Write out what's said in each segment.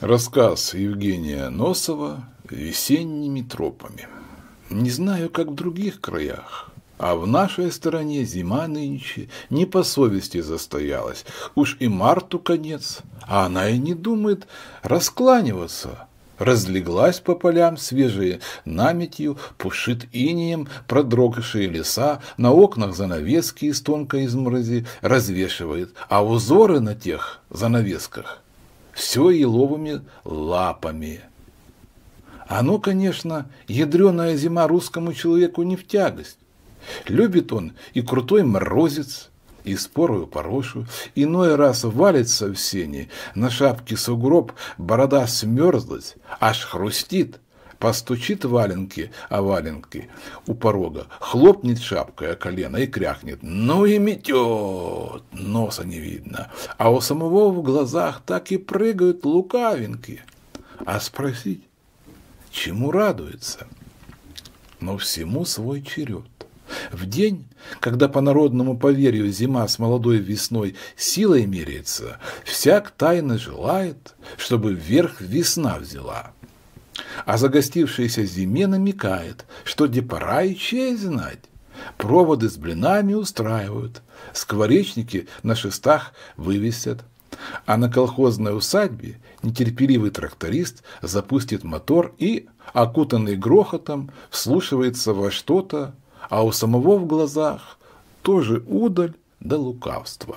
Рассказ Евгения Носова «Весенними тропами». Не знаю, как в других краях, а в нашей стороне зима нынче не по совести застоялась. Уж и марту конец, а она и не думает раскланиваться. Разлеглась по полям свежие наметью, пушит инием продрогшие леса, на окнах занавески из тонкой изморози развешивает, а узоры на тех занавесках – все еловыми лапами. Оно, а ну, конечно, ядреная зима русскому человеку не в тягость. Любит он и крутой морозец, и спорую порошу, иной раз валится в сене, на шапке сугроб, борода смерзлась, аж хрустит – Постучит валенки о а валенки у порога, хлопнет шапкой о колено и крякнет. Ну и метет, носа не видно. А у самого в глазах так и прыгают лукавинки. А спросить, чему радуется? Но всему свой черед. В день, когда по народному поверью зима с молодой весной силой меряется, всяк тайно желает, чтобы вверх весна взяла. А загостившаяся зиме намекает, что где пора и знать. Проводы с блинами устраивают, скворечники на шестах вывесят. А на колхозной усадьбе нетерпеливый тракторист запустит мотор и, окутанный грохотом, вслушивается во что-то, а у самого в глазах тоже удаль да лукавства.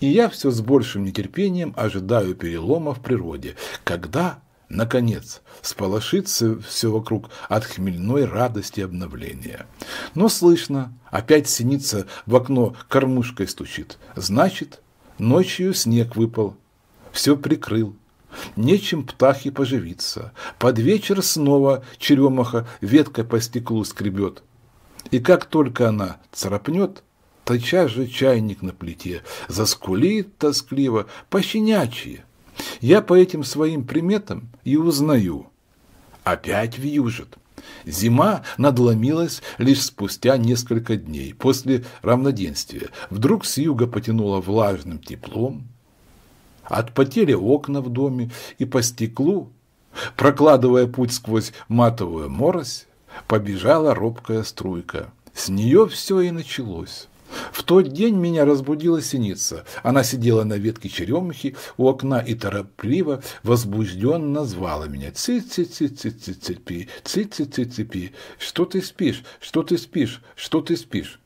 И я все с большим нетерпением ожидаю перелома в природе, когда Наконец, сполошится все вокруг от хмельной радости обновления. Но слышно, опять синица в окно кормушкой стучит. Значит, ночью снег выпал, все прикрыл. Нечем птахи поживиться. Под вечер снова черемаха веткой по стеклу скребет. И как только она царапнет, тотчас же чайник на плите заскулит тоскливо, пощенячье я по этим своим приметам и узнаю. Опять вьюжит. Зима надломилась лишь спустя несколько дней после равноденствия. Вдруг с юга потянуло влажным теплом. От потери окна в доме, и по стеклу, прокладывая путь сквозь матовую морось, побежала робкая струйка. С нее все и началось. В тот день меня разбудила синица. Она сидела на ветке черемухи у окна и торопливо, возбужденно звала меня. «Ци-ци-ци-ци-ци-ци-пи, пи ци ци ци ци что ты спишь, что ты спишь, что ты спишь?»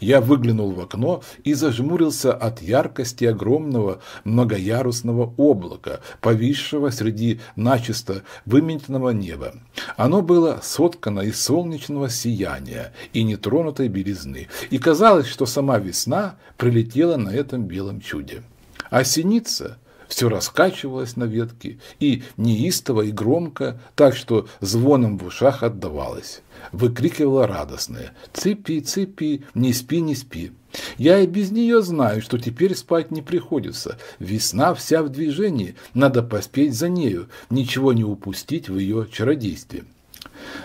Я выглянул в окно и зажмурился от яркости огромного многоярусного облака, повисшего среди начисто выметенного неба. Оно было соткано из солнечного сияния и нетронутой белизны, и казалось, что сама весна прилетела на этом белом чуде. А синица – все раскачивалось на ветке и неистово и громко, так что звоном в ушах отдавалось. Выкрикивала радостная «Цепи, цепи, не спи, не спи». Я и без нее знаю, что теперь спать не приходится. Весна вся в движении, надо поспеть за нею, ничего не упустить в ее чародействе.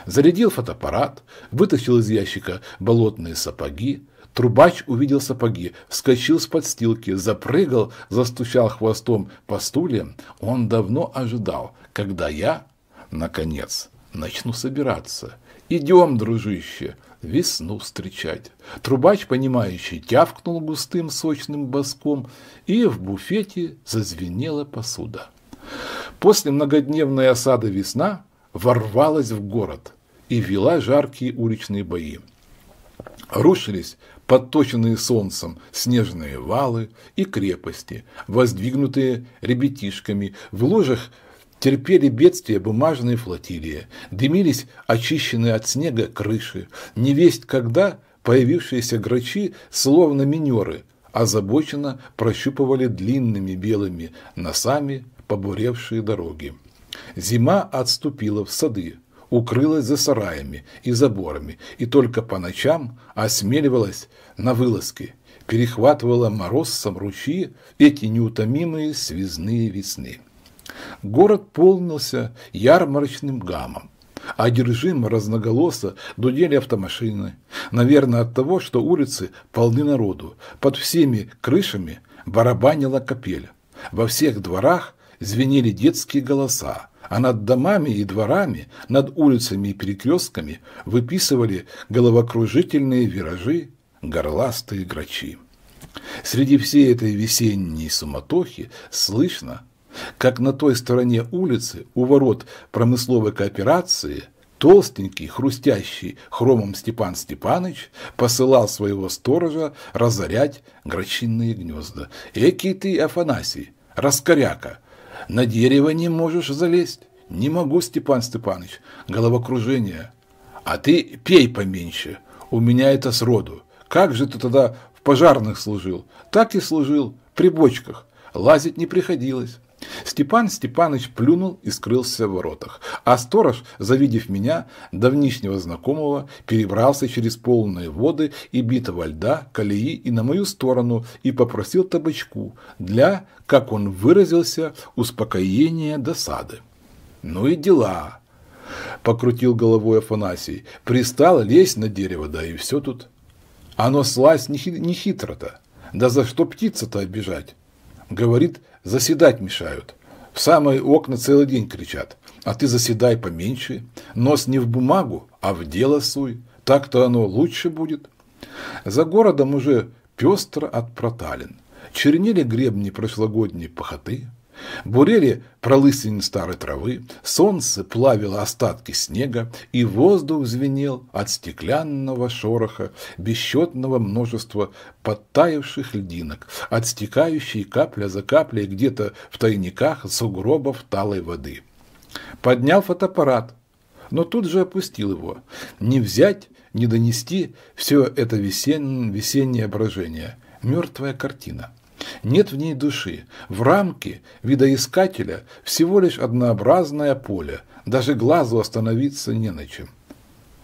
Зарядил фотоаппарат, вытащил из ящика болотные сапоги, Трубач увидел сапоги, вскочил с подстилки, запрыгал, застучал хвостом по стульям. Он давно ожидал, когда я, наконец, начну собираться. «Идем, дружище!» весну встречать. Трубач, понимающий, тявкнул густым сочным баском, и в буфете зазвенела посуда. После многодневной осады весна ворвалась в город и вела жаркие уличные бои рушились подточенные солнцем снежные валы и крепости, воздвигнутые ребятишками, в ложах терпели бедствия бумажные флотилии, дымились очищенные от снега крыши, невесть когда появившиеся грачи, словно минеры, озабоченно прощупывали длинными белыми носами побуревшие дороги. Зима отступила в сады, укрылась за сараями и заборами и только по ночам осмеливалась на вылазки, перехватывала морозцем ручьи эти неутомимые связные весны. Город полнился ярмарочным гамом. Одержимо разноголосо дудели автомашины. Наверное, от того, что улицы полны народу. Под всеми крышами барабанила капель. Во всех дворах звенели детские голоса а над домами и дворами, над улицами и перекрестками выписывали головокружительные виражи горластые грачи. Среди всей этой весенней суматохи слышно, как на той стороне улицы у ворот промысловой кооперации толстенький, хрустящий хромом Степан Степаныч посылал своего сторожа разорять грачинные гнезда. «Экий ты, Афанасий, раскоряка!» На дерево не можешь залезть. Не могу, Степан Степанович. Головокружение. А ты пей поменьше. У меня это сроду. Как же ты тогда в пожарных служил? Так и служил. При бочках. Лазить не приходилось. Степан Степаныч плюнул и скрылся в воротах, а сторож, завидев меня, давнишнего знакомого, перебрался через полные воды и битого льда, колеи и на мою сторону и попросил табачку для, как он выразился, успокоения досады. «Ну и дела!» – покрутил головой Афанасий. «Пристал лезть на дерево, да и все тут. Оно слазь нехитро-то. Да за что птица-то обижать?» – говорит – Заседать мешают. В самые окна целый день кричат. А ты заседай поменьше. Нос не в бумагу, а в дело суй. Так-то оно лучше будет. За городом уже пестро от проталин. Чернели гребни прошлогодней похоты – Бурели пролысин старой травы, солнце плавило остатки снега, и воздух звенел от стеклянного шороха бесчетного множества подтаявших льдинок, от стекающей капля за каплей где-то в тайниках сугробов талой воды. Поднял фотоаппарат, но тут же опустил его. Не взять, не донести все это весен... весеннее брожение. Мертвая картина. Нет в ней души. В рамке видоискателя всего лишь однообразное поле. Даже глазу остановиться не на чем.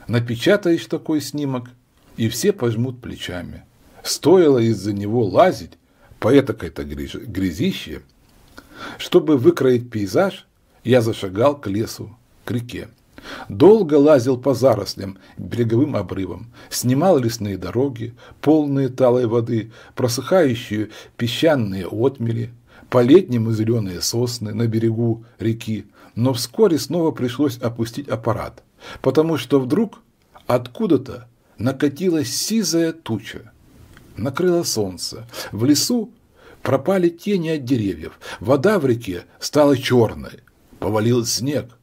Напечатаешь такой снимок, и все пожмут плечами. Стоило из-за него лазить по этакой-то грязище. Чтобы выкроить пейзаж, я зашагал к лесу, к реке. Долго лазил по зарослям, береговым обрывам, снимал лесные дороги, полные талой воды, просыхающие песчаные отмели, по-летнему зеленые сосны на берегу реки, но вскоре снова пришлось опустить аппарат, потому что вдруг откуда-то накатилась сизая туча, накрыло солнце, в лесу пропали тени от деревьев, вода в реке стала черной, повалил снег,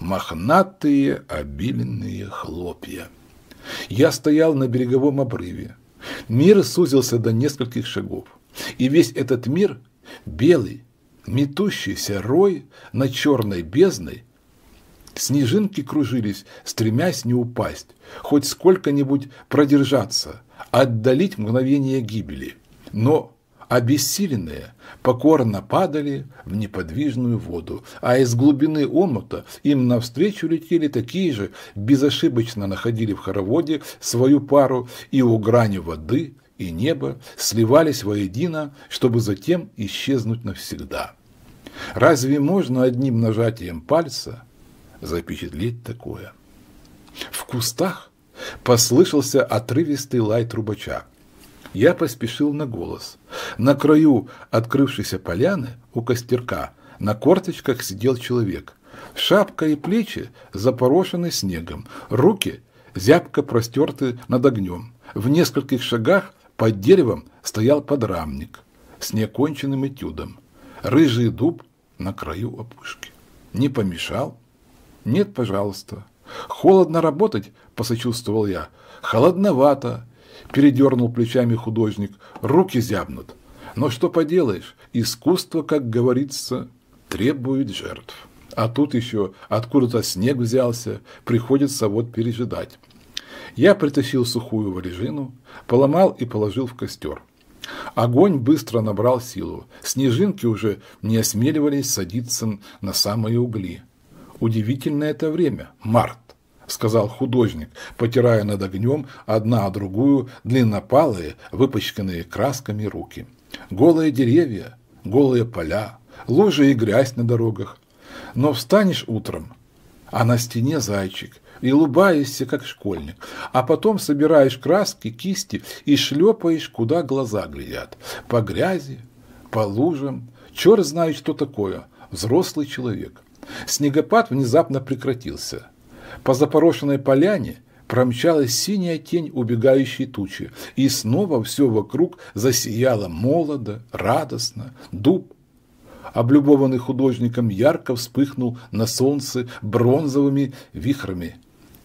мохнатые обиленные хлопья. Я стоял на береговом обрыве. Мир сузился до нескольких шагов. И весь этот мир, белый, метущийся рой на черной бездной, снежинки кружились, стремясь не упасть, хоть сколько-нибудь продержаться, отдалить мгновение гибели. Но обессиленные, покорно падали в неподвижную воду, а из глубины омута им навстречу летели такие же, безошибочно находили в хороводе свою пару и у грани воды и неба сливались воедино, чтобы затем исчезнуть навсегда. Разве можно одним нажатием пальца запечатлеть такое? В кустах послышался отрывистый лай трубача. Я поспешил на голос. На краю открывшейся поляны у костерка на корточках сидел человек. Шапка и плечи запорошены снегом, руки зябко простерты над огнем. В нескольких шагах под деревом стоял подрамник с неоконченным этюдом. Рыжий дуб на краю опушки. Не помешал? Нет, пожалуйста. Холодно работать, посочувствовал я. Холодновато, передернул плечами художник, руки зябнут. Но что поделаешь, искусство, как говорится, требует жертв. А тут еще откуда-то снег взялся, приходится вот пережидать. Я притащил сухую варежину, поломал и положил в костер. Огонь быстро набрал силу, снежинки уже не осмеливались садиться на самые угли. Удивительно это время, март сказал художник, потирая над огнем одна другую длиннопалые, выпачканные красками руки. Голые деревья, голые поля, лужи и грязь на дорогах. Но встанешь утром, а на стене зайчик, и улыбаешься, как школьник, а потом собираешь краски, кисти и шлепаешь, куда глаза глядят. По грязи, по лужам, черт знает, что такое, взрослый человек. Снегопад внезапно прекратился. По запорошенной поляне промчалась синяя тень убегающей тучи, и снова все вокруг засияло молодо, радостно. Дуб, облюбованный художником, ярко вспыхнул на солнце бронзовыми вихрами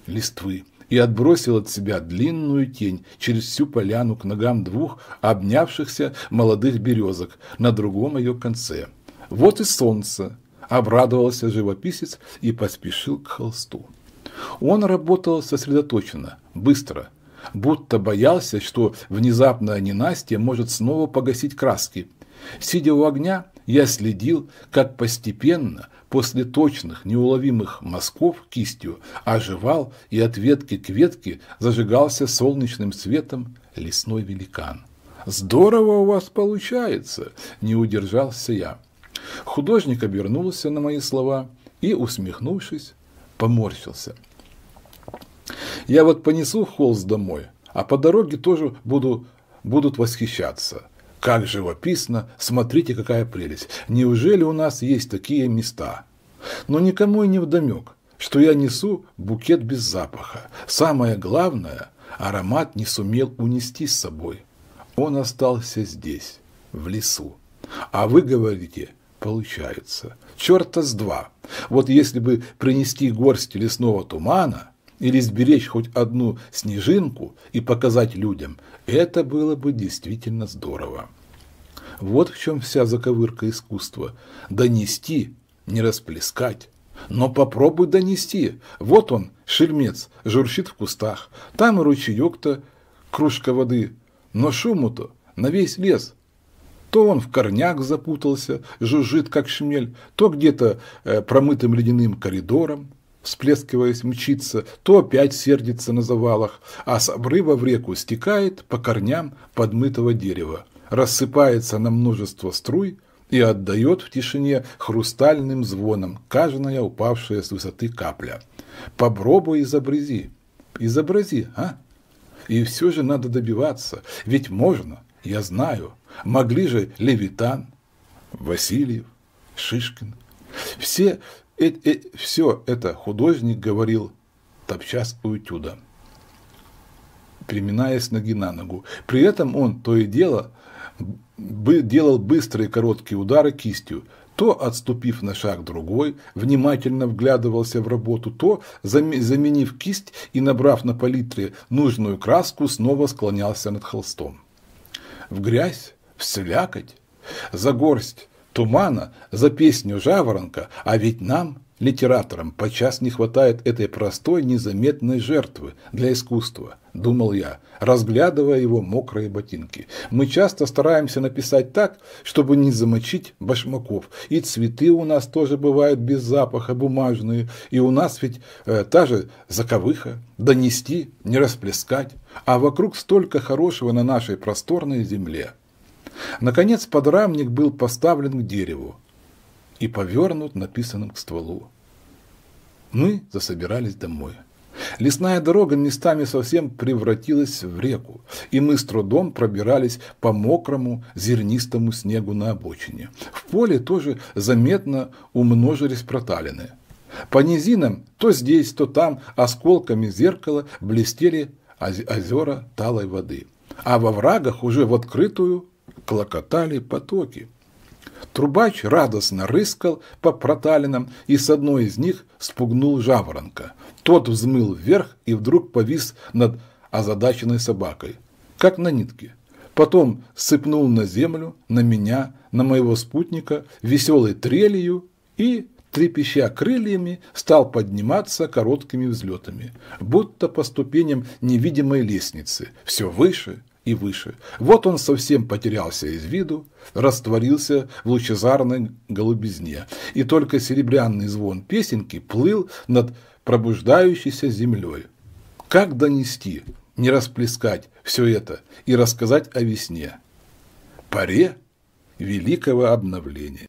листвы и отбросил от себя длинную тень через всю поляну к ногам двух обнявшихся молодых березок на другом ее конце. Вот и солнце, обрадовался живописец и поспешил к холсту. Он работал сосредоточенно, быстро, будто боялся, что внезапное ненастье может снова погасить краски. Сидя у огня, я следил, как постепенно, после точных, неуловимых мазков кистью, оживал и от ветки к ветке зажигался солнечным светом лесной великан. «Здорово у вас получается!» – не удержался я. Художник обернулся на мои слова и, усмехнувшись, поморщился – я вот понесу холст домой, а по дороге тоже буду, будут восхищаться. Как живописно, смотрите, какая прелесть. Неужели у нас есть такие места? Но никому и не вдомек, что я несу букет без запаха. Самое главное, аромат не сумел унести с собой. Он остался здесь, в лесу. А вы говорите, получается. Черта с два. Вот если бы принести горсть лесного тумана – или сберечь хоть одну снежинку и показать людям, это было бы действительно здорово. Вот в чем вся заковырка искусства. Донести, не расплескать. Но попробуй донести. Вот он, шельмец, журчит в кустах. Там и ручеек-то, кружка воды. Но шуму-то на весь лес. То он в корнях запутался, жужжит, как шмель, то где-то э, промытым ледяным коридором всплескиваясь, мчится, то опять сердится на завалах, а с обрыва в реку стекает по корням подмытого дерева, рассыпается на множество струй и отдает в тишине хрустальным звоном каждая упавшая с высоты капля. Попробуй изобрази, изобрази, а? И все же надо добиваться, ведь можно, я знаю. Могли же Левитан, Васильев, Шишкин. Все Э -э все это художник говорил, топчас у этюда, переминая ноги на ногу. При этом он то и дело делал быстрые короткие удары кистью, то, отступив на шаг другой, внимательно вглядывался в работу, то, заменив кисть и набрав на палитре нужную краску, снова склонялся над холстом. В грязь, в слякоть, за горсть тумана за песню жаворонка, а ведь нам, литераторам, подчас не хватает этой простой незаметной жертвы для искусства, думал я, разглядывая его мокрые ботинки. Мы часто стараемся написать так, чтобы не замочить башмаков, и цветы у нас тоже бывают без запаха, бумажные, и у нас ведь э, та же заковыха, донести, не расплескать, а вокруг столько хорошего на нашей просторной земле. Наконец подрамник был поставлен к дереву и повернут написанным к стволу. Мы засобирались домой. Лесная дорога местами совсем превратилась в реку, и мы с трудом пробирались по мокрому зернистому снегу на обочине. В поле тоже заметно умножились проталины. По низинам то здесь, то там осколками зеркала блестели озера талой воды, а во врагах уже в открытую клокотали потоки. Трубач радостно рыскал по проталинам и с одной из них спугнул жаворонка. Тот взмыл вверх и вдруг повис над озадаченной собакой, как на нитке. Потом сыпнул на землю, на меня, на моего спутника веселой трелью и, трепеща крыльями, стал подниматься короткими взлетами, будто по ступеням невидимой лестницы, все выше – и выше. Вот он совсем потерялся из виду, растворился в лучезарной голубизне, и только серебряный звон песенки плыл над пробуждающейся землей. Как донести, не расплескать все это и рассказать о весне? Паре великого обновления.